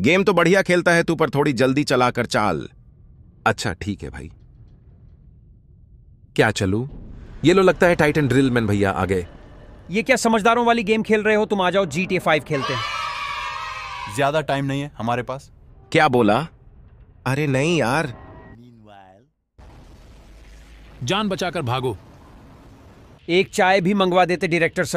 game तो बढ़िया खेलता है तू पर थोड़ी जल्दी चलाकर चाल अच्छा ठीक है भाई क्या चलू ये लो लगता है टाइटन ड्रिलमैन भैया आ गए ये क्या समझदारों वाली गेम खेल रहे हो तुम आ जाओ जी टी फाइव खेलते हैं ज्यादा टाइम नहीं है हमारे पास क्या बोला अरे नहीं यार जान बचाकर भागो एक चाय भी मंगवा देते डायरेक्टर सर